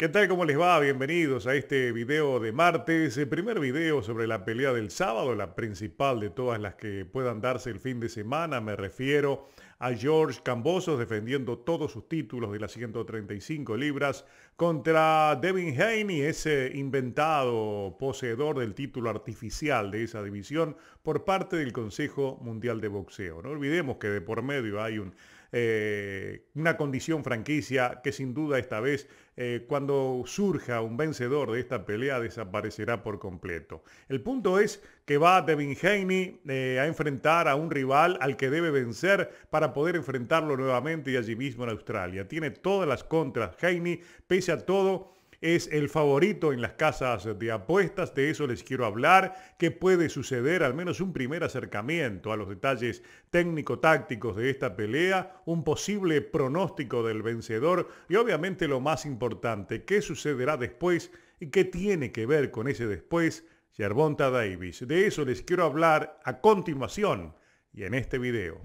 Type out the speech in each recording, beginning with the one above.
¿Qué tal? ¿Cómo les va? Bienvenidos a este video de martes, el primer video sobre la pelea del sábado, la principal de todas las que puedan darse el fin de semana. Me refiero a George Cambosos defendiendo todos sus títulos de las 135 libras contra Devin Haney, ese inventado poseedor del título artificial de esa división por parte del Consejo Mundial de Boxeo. No olvidemos que de por medio hay un eh, una condición franquicia que sin duda esta vez eh, cuando surja un vencedor de esta pelea desaparecerá por completo. El punto es que va Devin Haney eh, a enfrentar a un rival al que debe vencer para poder enfrentarlo nuevamente y allí mismo en Australia. Tiene todas las contras Haney, pese a todo es el favorito en las casas de apuestas. De eso les quiero hablar, que puede suceder al menos un primer acercamiento a los detalles técnico-tácticos de esta pelea, un posible pronóstico del vencedor y obviamente lo más importante, qué sucederá después y qué tiene que ver con ese después, Yerbonta Davis. De eso les quiero hablar a continuación y en este video.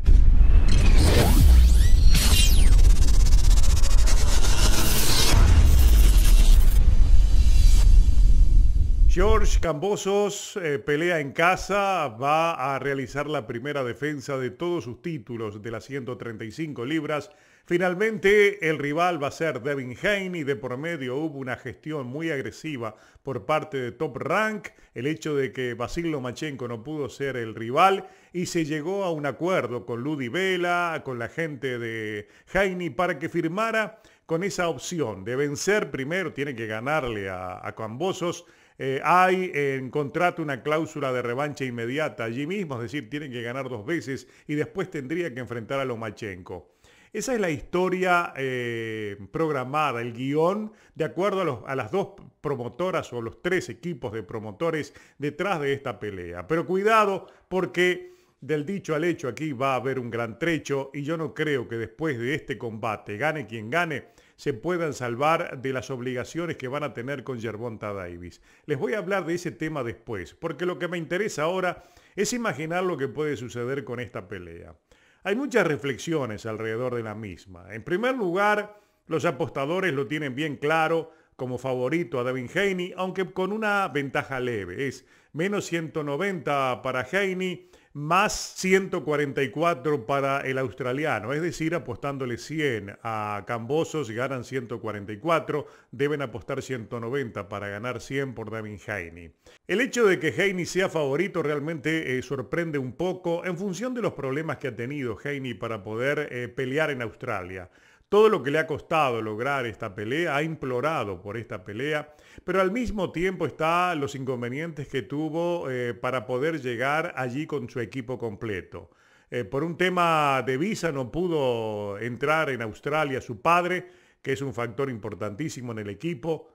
George Cambosos eh, pelea en casa, va a realizar la primera defensa de todos sus títulos de las 135 libras. Finalmente, el rival va a ser Devin Haney. De por medio hubo una gestión muy agresiva por parte de Top Rank. El hecho de que Basil Machenko no pudo ser el rival y se llegó a un acuerdo con Ludi Vela, con la gente de Haney, para que firmara con esa opción de vencer primero. Tiene que ganarle a, a Cambosos eh, hay en contrato una cláusula de revancha inmediata allí mismo, es decir, tienen que ganar dos veces y después tendría que enfrentar a Lomachenko. Esa es la historia eh, programada, el guión, de acuerdo a, a, las dos promotoras o los tres equipos de promotores detrás de esta pelea. Pero cuidado porque del dicho al hecho aquí va a haber un gran trecho y yo no creo que después de este combate, gane quien gane, se puedan salvar de las obligaciones que van a tener con Gervonta Davis. Les voy a hablar de ese tema después, porque lo que me interesa ahora es imaginar lo que puede suceder con esta pelea. Hay muchas reflexiones alrededor de la misma. En primer lugar, los apostadores lo tienen bien claro como favorito a Devin Haney, aunque con una ventaja leve. Es menos 190 para Haney, más 144 para el australiano, es decir, apostándole 100 a Cambosos ganan 144, deben apostar 190 para ganar 100 por David Haney. El hecho de que Haney sea favorito realmente eh, sorprende un poco en función de los problemas que ha tenido Haney para poder eh, pelear en Australia todo lo que le ha costado lograr esta pelea, ha implorado por esta pelea, pero al mismo tiempo está los inconvenientes que tuvo eh, para poder llegar allí con su equipo completo. Eh, por un tema de visa no pudo entrar en Australia su padre, que es un factor importantísimo en el equipo.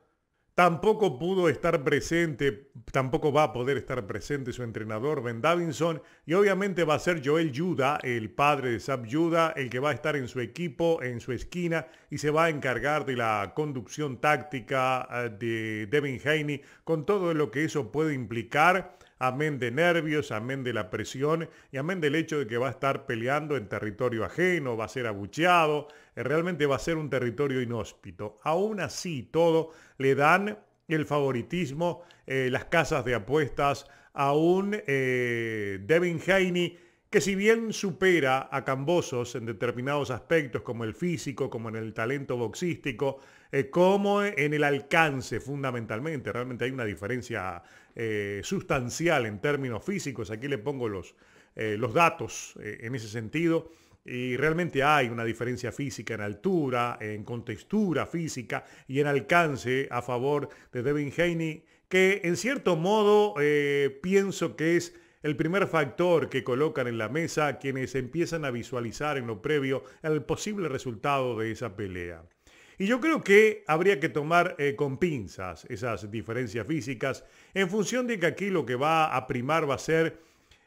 Tampoco pudo estar presente, tampoco va a poder estar presente su entrenador Ben Davinson y obviamente va a ser Joel Yuda, el padre de Sab Yuda, el que va a estar en su equipo, en su esquina y se va a encargar de la conducción táctica eh, de Devin Haney con todo lo que eso puede implicar amén de nervios, amén de la presión y amén del hecho de que va a estar peleando en territorio ajeno, va a ser abucheado, eh, realmente va a ser un territorio inhóspito. Aún así, todo le dan el favoritismo, eh, las casas de apuestas a un eh, Devin Haney que si bien supera a Cambosos en determinados aspectos como el físico, como en el talento boxístico, eh, como en el alcance fundamentalmente. Realmente hay una diferencia eh, sustancial en términos físicos. Aquí le pongo los, eh, los datos en ese sentido. Y realmente hay una diferencia física en altura, en contextura física y en alcance a favor de Devin Haney, que en cierto modo pienso que es el primer factor que colocan en la mesa quienes empiezan a visualizar en lo previo el posible resultado de esa pelea. Y yo creo que habría que tomar eh, con pinzas esas diferencias físicas en función de que aquí lo que va a primar va a ser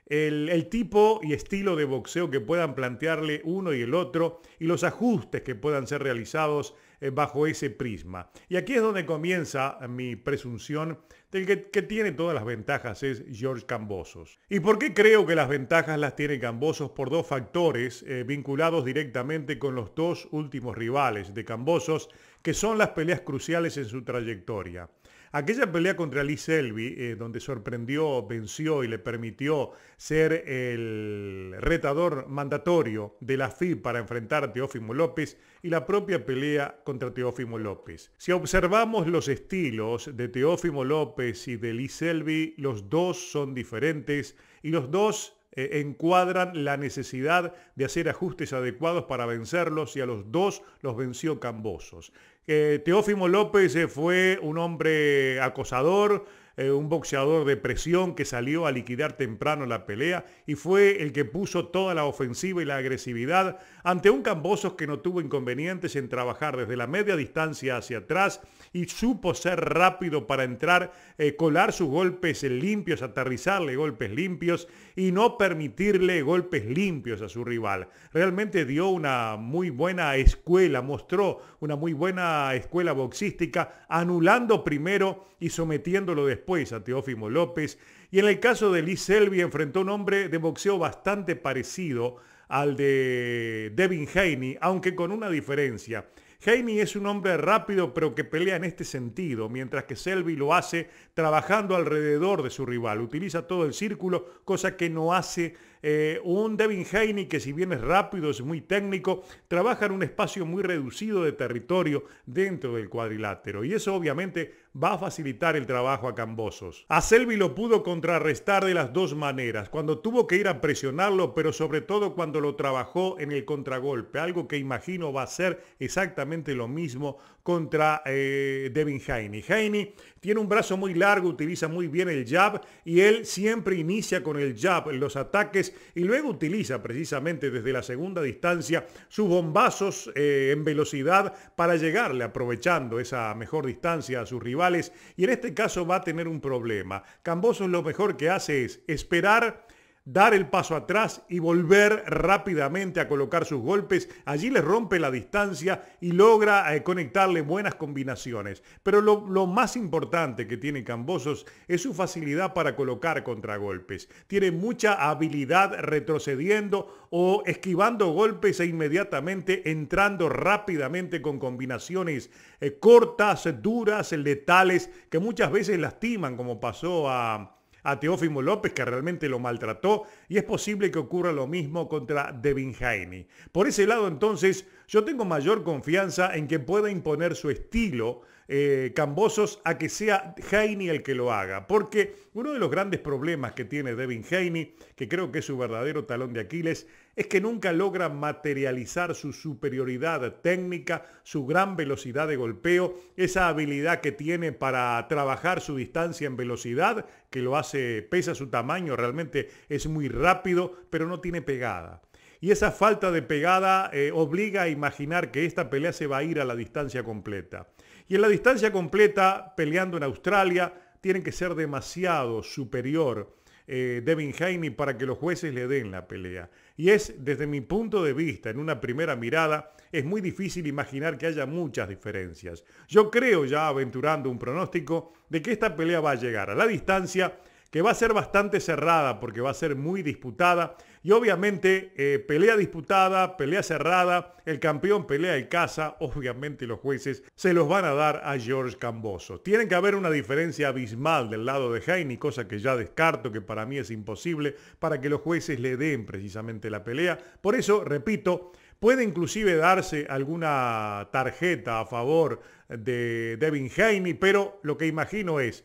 el, tipo y estilo de boxeo que puedan plantearle uno y el otro y los ajustes que puedan ser realizados eh, bajo ese prisma. Y aquí es donde comienza mi presunción del que, tiene todas las ventajas es George Cambosos. ¿Y por qué creo que las ventajas las tiene Cambosos? Por dos factores eh, vinculados directamente con los dos últimos rivales de Cambosos, que son las peleas cruciales en su trayectoria. Aquella pelea contra Lee Selby, eh, donde sorprendió, venció y le permitió ser el retador mandatorio de la FIB para enfrentar a Teófimo López y la propia pelea contra Teófimo López. Si observamos los estilos de Teófimo López y de Lee Selby, los dos son diferentes y los dos eh, encuadran la necesidad de hacer ajustes adecuados para vencerlos y a los dos los venció Cambosos. Eh, Teófimo López eh, fue un hombre acosador, eh, un boxeador de presión que salió a liquidar temprano la pelea y fue el que puso toda la ofensiva y la agresividad ante un Cambosos que no tuvo inconvenientes en trabajar desde la media distancia hacia atrás y supo ser rápido para entrar, eh, colar sus golpes limpios, aterrizarle golpes limpios y no permitirle golpes limpios a su rival. Realmente dio una muy buena escuela, mostró una muy buena escuela boxística, anulando primero y sometiéndolo después después a Teófimo López y en el caso de Lee Selby enfrentó un hombre de boxeo bastante parecido al de Devin Haney, aunque con una diferencia. Haney es un hombre rápido pero que pelea en este sentido, mientras que Selby lo hace trabajando alrededor de su rival, utiliza todo el círculo, cosa que no hace eh, un Devin Haney que si bien es rápido, es muy técnico, trabaja en un espacio muy reducido de territorio dentro del cuadrilátero y eso obviamente va a facilitar el trabajo a Cambosos. A Selby lo pudo contrarrestar de las dos maneras, cuando tuvo que ir a presionarlo, pero sobre todo cuando lo trabajó en el contragolpe, algo que imagino va a ser exactamente lo mismo contra eh, Devin Haney. Haney tiene un brazo muy largo, utiliza muy bien el jab y él siempre inicia con el jab los ataques y luego utiliza precisamente desde la segunda distancia sus bombazos eh, en velocidad para llegarle aprovechando esa mejor distancia a sus rivales y en este caso va a tener un problema. Cambosos lo mejor que hace es esperar dar el paso atrás y volver rápidamente a colocar sus golpes. Allí le rompe la distancia y logra eh, conectarle buenas combinaciones. Pero lo, más importante que tiene Cambosos es su facilidad para colocar contragolpes. Tiene mucha habilidad retrocediendo o esquivando golpes e inmediatamente entrando rápidamente con combinaciones eh, cortas, duras, letales, que muchas veces lastiman, como pasó a a Teófimo López, que realmente lo maltrató, y es posible que ocurra lo mismo contra Devin Haney. Por ese lado, entonces, yo tengo mayor confianza en que pueda imponer su estilo eh, Cambosos a que sea Heine el que lo haga. Porque uno de los grandes problemas que tiene Devin Heine, que creo que es su verdadero talón de Aquiles, es que nunca logra materializar su superioridad técnica, su gran velocidad de golpeo, esa habilidad que tiene para trabajar su distancia en velocidad, que lo hace, pesa su tamaño, realmente es muy rápido, pero no tiene pegada. Y esa falta de pegada eh, obliga a imaginar que esta pelea se va a ir a la distancia completa. Y en la distancia completa, peleando en Australia, tiene que ser demasiado superior eh, Devin Haney para que los jueces le den la pelea. Y es, desde mi punto de vista, en una primera mirada, es muy difícil imaginar que haya muchas diferencias. Yo creo, ya aventurando un pronóstico, de que esta pelea va a llegar a la distancia que va a ser bastante cerrada porque va a ser muy disputada. Y obviamente, eh, pelea disputada, pelea cerrada, el campeón pelea y casa, obviamente los jueces se los van a dar a George Camboso. Tiene que haber una diferencia abismal del lado de Heine, cosa que ya descarto, que para mí es imposible, para que los jueces le den precisamente la pelea. Por eso, repito, Puede inclusive darse alguna tarjeta a favor de Devin Heiney pero lo que imagino es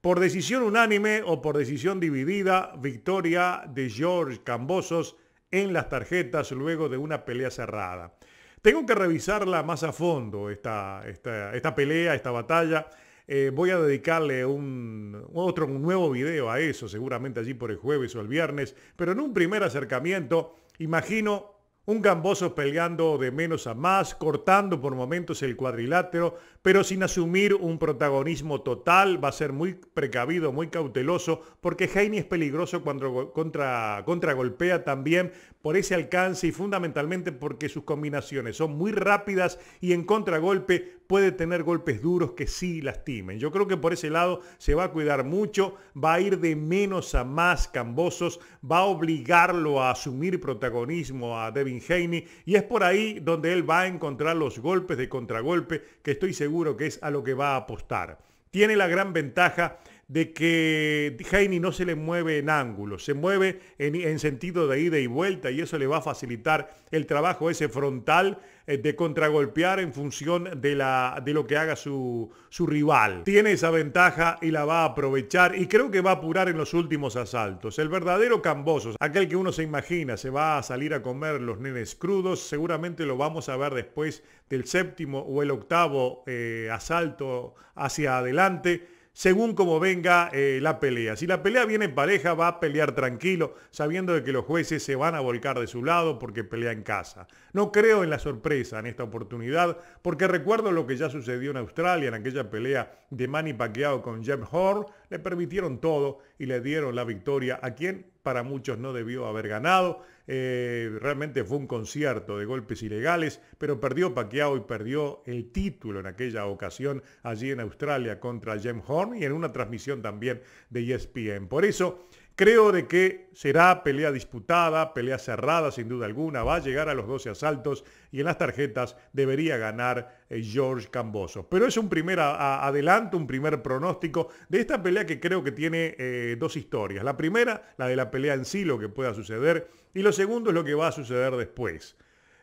por decisión unánime o por decisión dividida, victoria de George Cambosos en las tarjetas luego de una pelea cerrada. Tengo que revisarla más a fondo, esta, esta, pelea, esta batalla. Eh, voy a dedicarle un, otro un nuevo video a eso, seguramente allí por el jueves o el viernes, pero en un primer acercamiento, imagino un Gamboso peleando de menos a más, cortando por momentos el cuadrilátero, pero sin asumir un protagonismo total. Va a ser muy precavido, muy cauteloso, porque Heine es peligroso cuando contra, contragolpea también por ese alcance y fundamentalmente porque sus combinaciones son muy rápidas y en contragolpe puede tener golpes duros que sí lastimen. Yo creo que por ese lado se va a cuidar mucho, va a ir de menos a más Cambosos, va a obligarlo a asumir protagonismo a Devin Haney y es por ahí donde él va a encontrar los golpes de contragolpe que estoy seguro que es a lo que va a apostar. Tiene la gran ventaja de que Heini no se le mueve en ángulo, se mueve en, sentido de ida y vuelta y eso le va a facilitar el trabajo ese frontal eh, de contragolpear en función de, la, de lo que haga su, rival. Tiene esa ventaja y la va a aprovechar y creo que va a apurar en los últimos asaltos. El verdadero Cambosos, aquel que uno se imagina, se va a salir a comer los nenes crudos, seguramente lo vamos a ver después del séptimo o el octavo eh, asalto hacia adelante según como venga eh, la pelea. Si la pelea viene en pareja, va a pelear tranquilo, sabiendo de que los jueces se van a volcar de su lado porque pelea en casa. No creo en la sorpresa en esta oportunidad, porque recuerdo lo que ya sucedió en Australia en aquella pelea de Manny Pacquiao con Jeff Horn, le permitieron todo y le dieron la victoria a quien para muchos no debió haber ganado. Eh, realmente fue un concierto de golpes ilegales, pero perdió Paquiao y perdió el título en aquella ocasión allí en Australia contra James Horn y en una transmisión también de ESPN. Por eso Creo de que será pelea disputada, pelea cerrada sin duda alguna, va a llegar a los 12 asaltos y en las tarjetas debería ganar eh, George Camboso. Pero es un primer adelanto, un primer pronóstico de esta pelea que creo que tiene eh, dos historias. La primera, la de la pelea en sí, lo que pueda suceder, y lo segundo es lo que va a suceder después.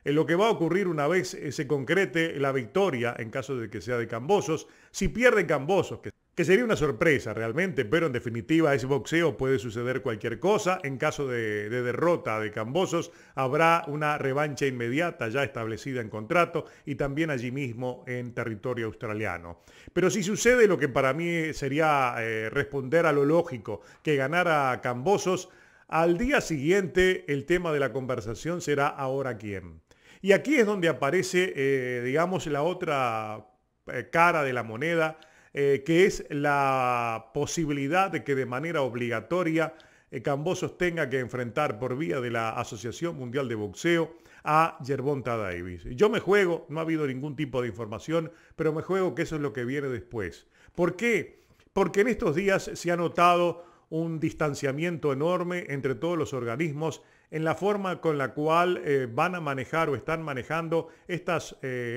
En lo que va a ocurrir una vez eh, se concrete la victoria en caso de que sea de Cambosos. Si pierde Cambosos, que que sería una sorpresa realmente, pero en definitiva ese boxeo, puede suceder cualquier cosa. En caso de, derrota de Cambosos, habrá una revancha inmediata ya establecida en contrato y también allí mismo en territorio australiano. Pero si sucede lo que para mí sería eh, responder a lo lógico, que ganara Cambosos, al día siguiente el tema de la conversación será ahora quién. Y aquí es donde aparece, eh, digamos, la otra eh, cara de la moneda eh, que es la posibilidad de que de manera obligatoria eh, Cambosos tenga que enfrentar por vía de la Asociación Mundial de Boxeo a Yerbonta Davis. Yo me juego, no ha habido ningún tipo de información, pero me juego que eso es lo que viene después. ¿Por qué? Porque en estos días se ha notado un distanciamiento enorme entre todos los organismos en la forma con la cual eh, van a manejar o están manejando eh,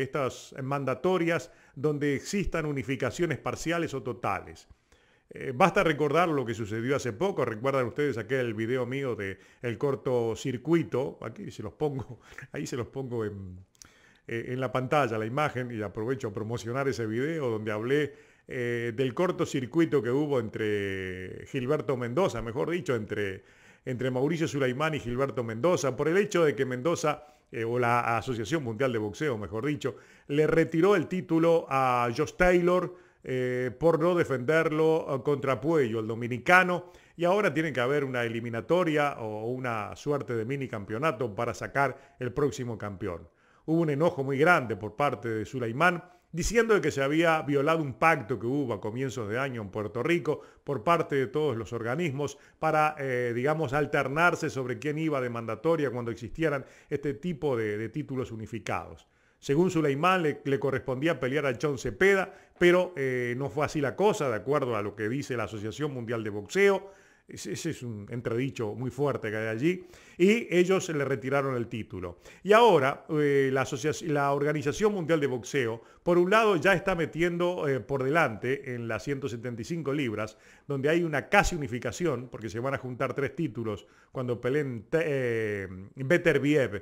estas, mandatorias donde existan unificaciones parciales o totales. Eh, basta recordar lo que sucedió hace poco, recuerdan ustedes aquel video mío de el cortocircuito, aquí se los pongo, ahí se los pongo en, en la pantalla la imagen y aprovecho a promocionar ese video donde hablé del cortocircuito que hubo entre Gilberto Mendoza, mejor dicho, entre entre Mauricio Sulaimán y Gilberto Mendoza por el hecho de que Mendoza eh, o la Asociación Mundial de Boxeo, mejor dicho, le retiró el título a Josh Taylor eh, por no defenderlo eh, contra Puello, el dominicano, y ahora tiene que haber una eliminatoria o una suerte de mini campeonato para sacar el próximo campeón. Hubo un enojo muy grande por parte de Sulaimán diciendo que se había violado un pacto que hubo a comienzos de año en Puerto Rico por parte de todos los organismos para, eh, digamos, alternarse sobre quién iba de mandatoria cuando existieran este tipo de, títulos unificados. Según Suleimán, le, correspondía pelear al John Cepeda, pero eh, no fue así la cosa, de acuerdo a lo que dice la Asociación Mundial de Boxeo. Ese es un entredicho muy fuerte que hay allí. Y ellos le retiraron el título. Y ahora eh, la, la, Organización Mundial de Boxeo, por un lado, ya está metiendo eh, por delante en las 175 libras, donde hay una casi unificación, porque se van a juntar tres títulos cuando peleen eh, better View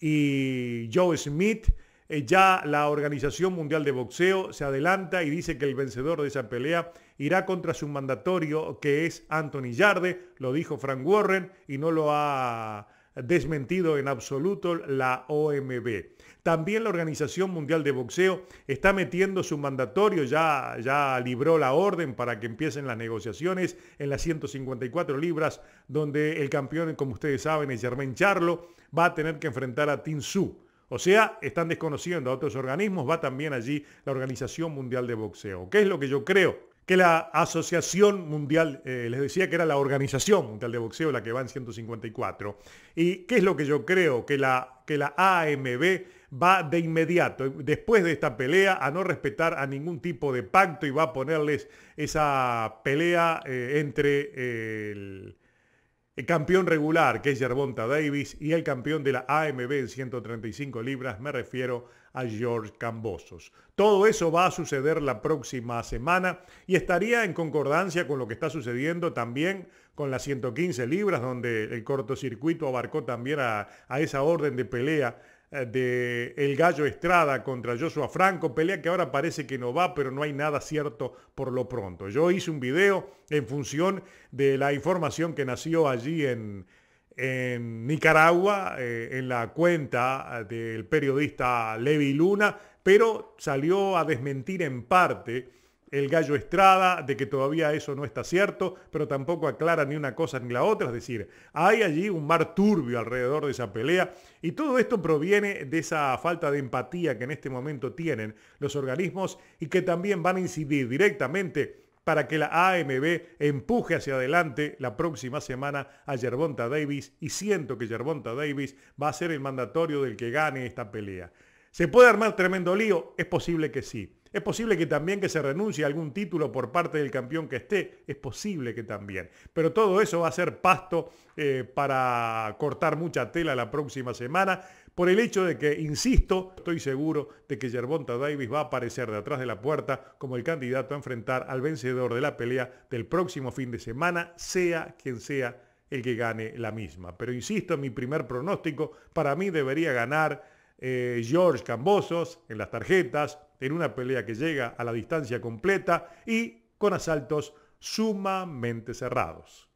y Joe Smith eh, ya la Organización Mundial de Boxeo se adelanta y dice que el vencedor de esa pelea irá contra su mandatorio, que es Anthony Yarde, lo dijo Frank Warren y no lo ha desmentido en absoluto la OMB. También la Organización Mundial de Boxeo está metiendo su mandatorio, ya, ya libró la orden para que empiecen las negociaciones en las 154 libras, donde el campeón, como ustedes saben, es Germán Charlo, va a tener que enfrentar a Tin o sea, están desconociendo a otros organismos, va también allí la Organización Mundial de Boxeo. ¿Qué es lo que yo creo? que la Asociación Mundial, eh, les decía que era la Organización Mundial de Boxeo la que va en 154, y qué es lo que yo creo, que la, que la AMB va de inmediato, después de esta pelea, a no respetar a ningún tipo de pacto y va a ponerles esa pelea eh, entre el el campeón regular, que es Yerbonta Davis, y el campeón de la AMB en 135 libras, me refiero a George Cambosos. Todo eso va a suceder la próxima semana y estaría en concordancia con lo que está sucediendo también con las 115 libras, donde el cortocircuito abarcó también a, a esa orden de pelea eh, de El Gallo Estrada contra Joshua Franco, pelea que ahora parece que no va, pero no hay nada cierto por lo pronto. Yo hice un video en función de la información que nació allí en, Nicaragua, eh, en la cuenta eh, del periodista Levi Luna, pero salió a desmentir en parte el gallo Estrada de que todavía eso no está cierto, pero tampoco aclara ni una cosa ni la otra. Es decir, hay allí un mar turbio alrededor de esa pelea y todo esto proviene de esa falta de empatía que en este momento tienen los organismos y que también van a incidir directamente para que la AMB empuje hacia adelante la próxima semana a Yerbonta Davis y siento que Yerbonta Davis va a ser el mandatorio del que gane esta pelea. ¿Se puede armar tremendo lío? Es posible que sí. Es posible que también que se renuncie a algún título por parte del campeón que esté. Es posible que también. Pero todo eso va a ser pasto eh, para cortar mucha tela la próxima semana. Por el hecho de que, insisto, estoy seguro de que Yerbonta Davis va a aparecer de atrás de la puerta como el candidato a enfrentar al vencedor de la pelea del próximo fin de semana, sea quien sea el que gane la misma. Pero insisto, mi primer pronóstico para mí debería ganar eh, George Cambosos en las tarjetas, en una pelea que llega a la distancia completa y con asaltos sumamente cerrados.